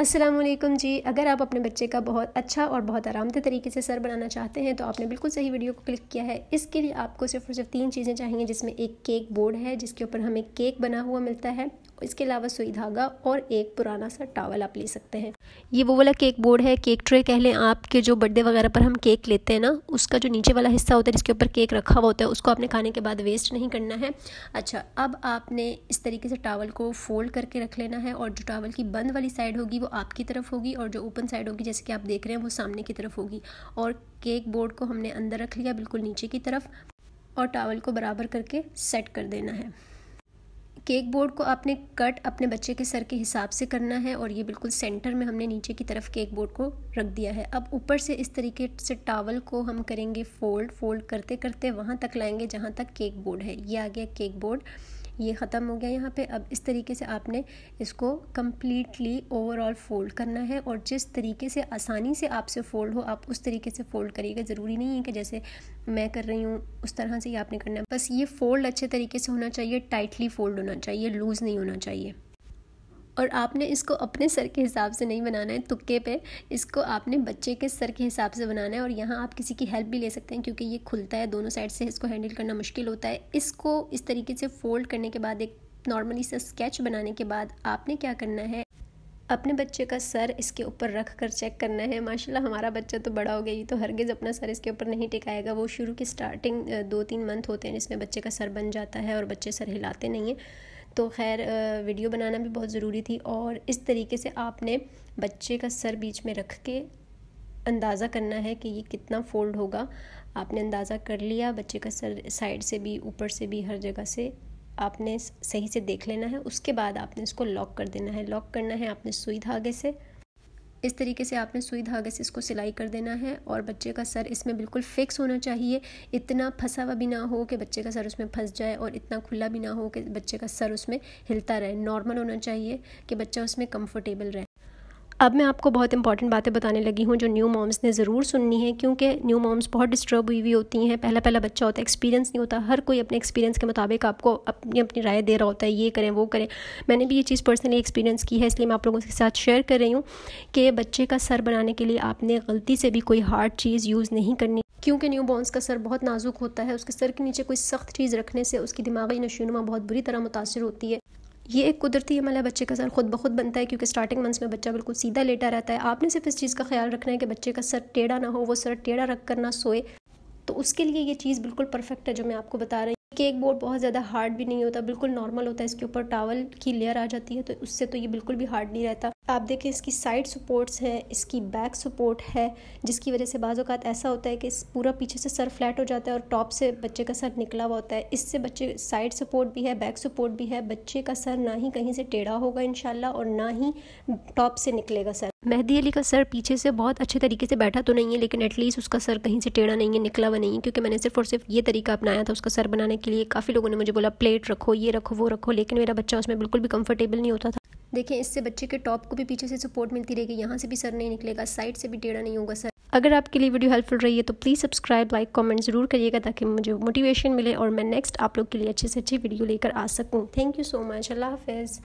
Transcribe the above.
असलम जी अगर आप अपने बच्चे का बहुत अच्छा और बहुत आरामदह तरीके से सर बनाना चाहते हैं तो आपने बिल्कुल सही वीडियो को क्लिक किया है इसके लिए आपको सिर्फ और सिर्फ तीन चीज़ें चाहिए जिसमें एक केक बोर्ड है जिसके ऊपर हमें केक बना हुआ मिलता है इसके अलावा सुई धागा और एक पुराना सा टावल आप ले सकते हैं ये वो वाला केक बोर्ड है केक ट्रे कह लें आपके जो बर्थडे वगैरह पर हम केक लेते हैं ना उसका जो नीचे वाला हिस्सा होता है जिसके ऊपर केक रखा हुआ होता है उसको आपने खाने के बाद वेस्ट नहीं करना है अच्छा अब आपने इस तरीके से टावल को फोल्ड करके रख लेना है और जो टावल की बंद वाली साइड होगी वो आपकी तरफ होगी और जो ओपन साइड होगी जैसे कि आप देख रहे हैं वो सामने की तरफ होगी और केक बोर्ड को हमने अंदर रख लिया बिल्कुल नीचे की तरफ और टावल को बराबर करके सेट कर देना है केक बोर्ड को आपने कट अपने बच्चे के सर के हिसाब से करना है और ये बिल्कुल सेंटर में हमने नीचे की तरफ केक बोर्ड को रख दिया है अब ऊपर से इस तरीके से टावल को हम करेंगे फोल्ड फोल्ड करते करते वहाँ तक लाएंगे जहाँ तक केक बोर्ड है ये आ गया केक बोर्ड ये ख़त्म हो गया यहाँ पे अब इस तरीके से आपने इसको कम्प्लीटली ओवरऑल फ़ोल्ड करना है और जिस तरीके से आसानी से आपसे फ़ोल्ड हो आप उस तरीके से फ़ोल्ड करिएगा ज़रूरी नहीं है कि जैसे मैं कर रही हूँ उस तरह से ही आपने करना है बस ये फ़ोल्ड अच्छे तरीके से होना चाहिए टाइटली फ़ोल्ड होना चाहिए लूज़ नहीं होना चाहिए और आपने इसको अपने सर के हिसाब से नहीं बनाना है तुक्के पे इसको आपने बच्चे के सर के हिसाब से बनाना है और यहाँ आप किसी की हेल्प भी ले सकते हैं क्योंकि ये खुलता है दोनों साइड से इसको हैंडल करना मुश्किल होता है इसको इस तरीके से फोल्ड करने के बाद एक नॉर्मली सा स्केच बनाने के बाद आपने क्या करना है अपने बच्चे का सर इसके ऊपर रख कर चेक करना है माशाल्लाह हमारा बच्चा तो बड़ा हो गया ही तो हरगिज़ अपना सर इसके ऊपर नहीं टिकाएगा वो शुरू की स्टार्टिंग दो तीन मंथ होते हैं जिसमें बच्चे का सर बन जाता है और बच्चे सर हिलाते नहीं हैं तो खैर वीडियो बनाना भी बहुत ज़रूरी थी और इस तरीके से आपने बच्चे का सर बीच में रख के अंदाज़ा करना है कि ये कितना फोल्ड होगा आपने अंदाज़ा कर लिया बच्चे का सर साइड से भी ऊपर से भी हर जगह से आपने सही से देख लेना है उसके बाद आपने इसको लॉक कर देना है लॉक करना है आपने सुई धागे से इस तरीके से आपने सुई धागे से इसको सिलाई कर देना है और बच्चे का सर इसमें बिल्कुल फिक्स होना चाहिए इतना फंसा हुआ भी ना हो कि बच्चे का सर उसमें फंस जाए और इतना खुला भी ना हो कि बच्चे का सर उसमें हिलता रहे नॉर्मल होना चाहिए कि बच्चा उसमें कंफर्टेबल रहे अब मैं आपको बहुत इंपॉर्टेंट बातें बताने लगी हूँ जो न्यू मॉम्स ने ज़रूर सुननी है क्योंकि न्यू मॉम्स बहुत डिस्टर्ब हुई हुई होती हैं पहला पहला बच्चा होता है एक्सपीरियंस नहीं होता हर कोई अपने एक्सपीरियंस के मुताबिक आपको अपनी अपनी राय दे रहा होता है ये करें वो करें मैंने भी ये चीज़ पर्सनली एक्सपीरियंस की है इसलिए मैं आप लोगों के साथ शेयर कर रही हूँ कि बच्चे का सर बनाने के लिए आपने गलती से भी कोई हार्ड चीज़ यूज़ नहीं करनी क्योंकि न्यू बॉर्नस का सर बहुत नाजुक होता है उसके सर के नीचे कोई सख्त चीज़ रखने से उसकी दिमागी नशोनुमा बहुत बुरी तरह मुतासर होती है ये एक कुदरती है बच्चे का सर खुद ब खुद बनता है क्योंकि स्टार्टिंग मंथ्स में बच्चा बिल्कुल सीधा लेटा रहता है आपने सिर्फ इस चीज़ का ख्याल रखना है कि बच्चे का सर टेढ़ा ना हो वो सर टेढ़ा रख कर ना सोए तो उसके लिए ये चीज़ बिल्कुल परफेक्ट है जो मैं आपको बता रही हूँ केक बोर्ड बहुत ज़्यादा हार्ड भी नहीं होता बिल्कुल नॉर्मल होता है इसके ऊपर टावल की लेयर आ जाती है तो उससे तो ये बिल्कुल भी हार्ड नहीं रहता आप देखें इसकी साइड सपोर्ट्स है इसकी बैक सपोर्ट है जिसकी वजह से बाज़ात ऐसा होता है कि पूरा पीछे से सर फ्लैट हो जाता है और टॉप से बच्चे का सर निकला हुआ होता है इससे बच्चे साइड सपोर्ट भी है बैक सपोर्ट भी है बच्चे का सर ना ही कहीं से टेढ़ा होगा इन और ना ही टॉप से निकलेगा सर मेहदी अली का सर पीछे से बहुत अच्छे तरीके से बैठा तो नहीं है लेकिन एटलीस्ट उसका सर कहीं से टेढ़ा नहीं है निकला हुआ नहीं है क्योंकि मैंने सिर्फ और सिर्फ ये तरीका अपनाया था उसका सर बनाने के लिए काफ़ी लोगों ने मुझे बोला प्लेट रखो ये रखो वो रखो लेकिन मेरा बच्चा उसमें बिल्कुल भी कंफर्टेबल नहीं होता था देखें इससे बच्चे के टॉप को भी पीछे से सपोर्ट मिलती रहेगी यहाँ से भी सर नहीं निकलेगा साइड से भी टेढ़ा नहीं होगा सर अगर आपके लिए वीडियो हेल्पफुल रही है तो प्लीज़ सब्सक्राइब लाइक कमेंट ज़रूर करिएगा ताकि मुझे मोटिवेशन मिले और मैं नेक्स्ट आप लोग के लिए अच्छे से अच्छी वीडियो लेकर आ सकूँ thank you so much Allah हाफिज़